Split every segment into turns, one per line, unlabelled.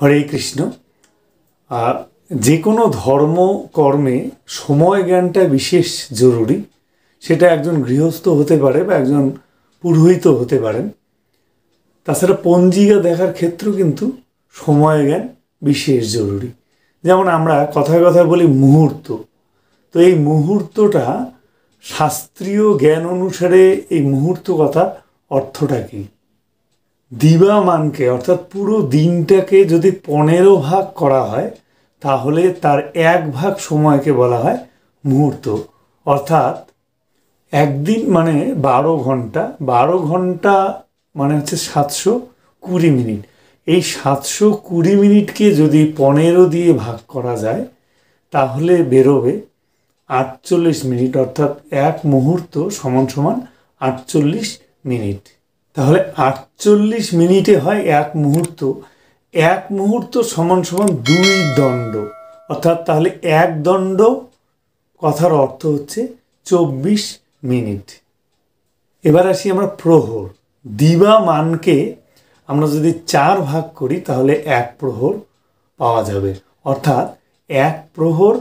হরে কৃষ্ণ যে কোনো ধর্ম কর্মে সময় জ্ঞানটা বিশেষ জরুরি সেটা একজন গৃহস্থ হতে পারে বা একজন পুরোহিত হতে পারেন তাছাড়া পঞ্জিকা দেখার ক্ষেত্রেও কিন্তু সময় জ্ঞান বিশেষ জরুরি যেমন আমরা কথায় কথায় বলি মুহূর্ত তো এই মুহূর্তটা শাস্ত্রীয় জ্ঞান অনুসারে এই মুহূর্ত কথা অর্থটা কী দিবা মানকে অর্থাৎ পুরো দিনটাকে যদি পনেরো ভাগ করা হয় তাহলে তার এক ভাগ সময়কে বলা হয় মুহূর্ত অর্থাৎ একদিন মানে বারো ঘন্টা বারো ঘন্টা মানে হচ্ছে সাতশো কুড়ি মিনিট এই সাতশো কুড়ি মিনিটকে যদি পনেরো দিয়ে ভাগ করা যায় তাহলে বেরোবে আটচল্লিশ মিনিট অর্থাৎ এক মুহূর্ত সমান সমান আটচল্লিশ মিনিট তাহলে আটচল্লিশ মিনিটে হয় এক মুহূর্ত এক মুহূর্ত সমান সমান দুই দণ্ড অর্থাৎ তাহলে এক দণ্ড কথার অর্থ হচ্ছে চব্বিশ মিনিট এবার আসি আমরা প্রহর দিবা মানকে আমরা যদি চার ভাগ করি তাহলে এক প্রহর পাওয়া যাবে অর্থাৎ এক প্রহর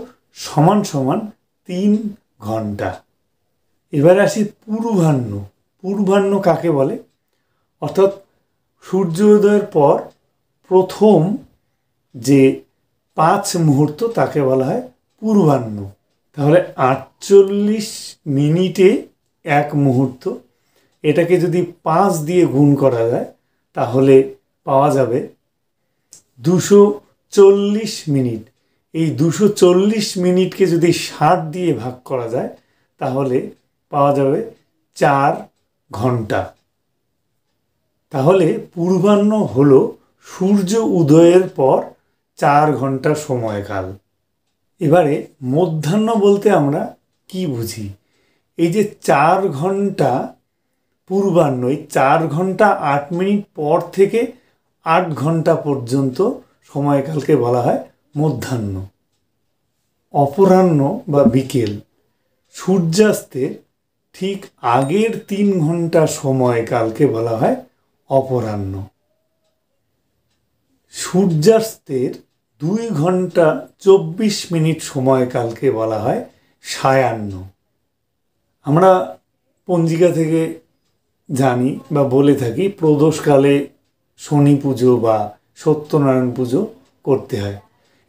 সমান সমান তিন ঘন্টা এবার আসি পূর্বাহ্ন পূর্বাহ্ন কাকে বলে অর্থাৎ সূর্যোদয়ের পর প্রথম যে পাঁচ মুহূর্ত তাকে বলা হয় পূর্বাহ্ন তাহলে আটচল্লিশ মিনিটে এক মুহূর্ত এটাকে যদি পাঁচ দিয়ে গুণ করা যায় তাহলে পাওয়া যাবে দুশো চল্লিশ মিনিট এই দুশো চল্লিশ মিনিটকে যদি ষাট দিয়ে ভাগ করা যায় তাহলে পাওয়া যাবে চার ঘন্টা তাহলে পূর্বাহ্ন হল সূর্য উদয়ের পর চার ঘন্টা সময়কাল এবারে মধ্যাহ্ন বলতে আমরা কি বুঝি এই যে চার ঘন্টা পূর্বাহ্ন এই চার ঘন্টা আট মিনিট পর থেকে আট ঘন্টা পর্যন্ত সময়কালকে বলা হয় মধ্যাহ্ন অপরাহ্ন বা বিকেল সূর্যাস্তের ঠিক আগের তিন ঘন্টা সময়কালকে বলা হয় অপরাহ্ন সূর্যাস্তের দুই ঘন্টা চব্বিশ মিনিট সময়কালকে বলা হয় সায়ান্ন আমরা পঞ্জিকা থেকে জানি বা বলে থাকি প্রদোষকালে শনি পুজো বা সত্যনারায়ণ পুজো করতে হয়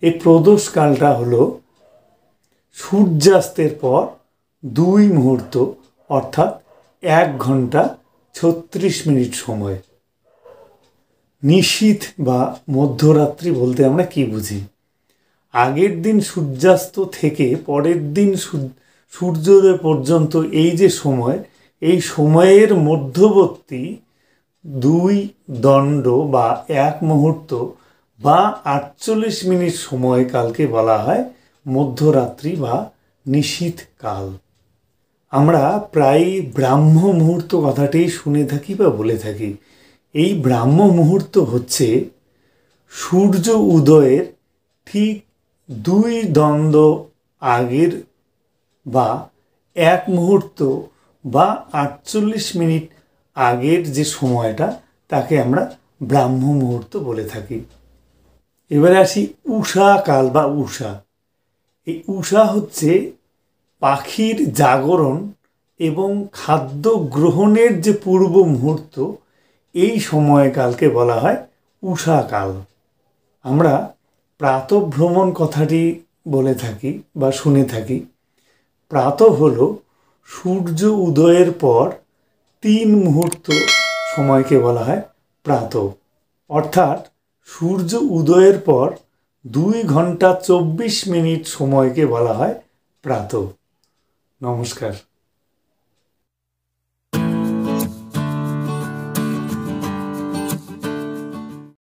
এই প্রদোষকালটা হলো সূর্যাস্তের পর দুই মুহূর্ত অর্থাৎ এক ঘন্টা ছত্রিশ মিনিট সময় নিশীথ বা মধ্যরাত্রি বলতে আমরা কি বুঝি আগের দিন সূর্যাস্ত থেকে পরের দিন সূর্যোদয় পর্যন্ত এই যে সময় এই সময়ের মধ্যবর্তী দুই দণ্ড বা এক মুহূর্ত বা আটচল্লিশ মিনিট সময়কালকে বলা হয় মধ্যরাত্রি বা নিশীথকাল আমরা প্রায় ব্রাহ্ম মুহূর্ত কথাটি শুনে থাকি বা বলে থাকি এই ব্রাহ্ম মুহূর্ত হচ্ছে সূর্য উদয়ের ঠিক দুই দ্বন্দ্ব আগের বা এক মুহূর্ত বা আটচল্লিশ মিনিট আগের যে সময়টা তাকে আমরা ব্রাহ্ম মুহূর্ত বলে থাকি এবারে আসি উষা কাল বা উষা এই উষা হচ্ছে পাখির জাগরণ এবং খাদ্য গ্রহণের যে পূর্ব মুহূর্ত এই সময়কালকে বলা হয় উষাকাল আমরা প্রাতভ্রমণ কথাটি বলে থাকি বা শুনে থাকি প্রাত হল সূর্য উদয়ের পর তিন মুহূর্ত সময়কে বলা হয় প্রাত অর্থাৎ সূর্য উদয়ের পর দুই ঘন্টা চব্বিশ মিনিট সময়কে বলা হয় প্রাত নমস্কার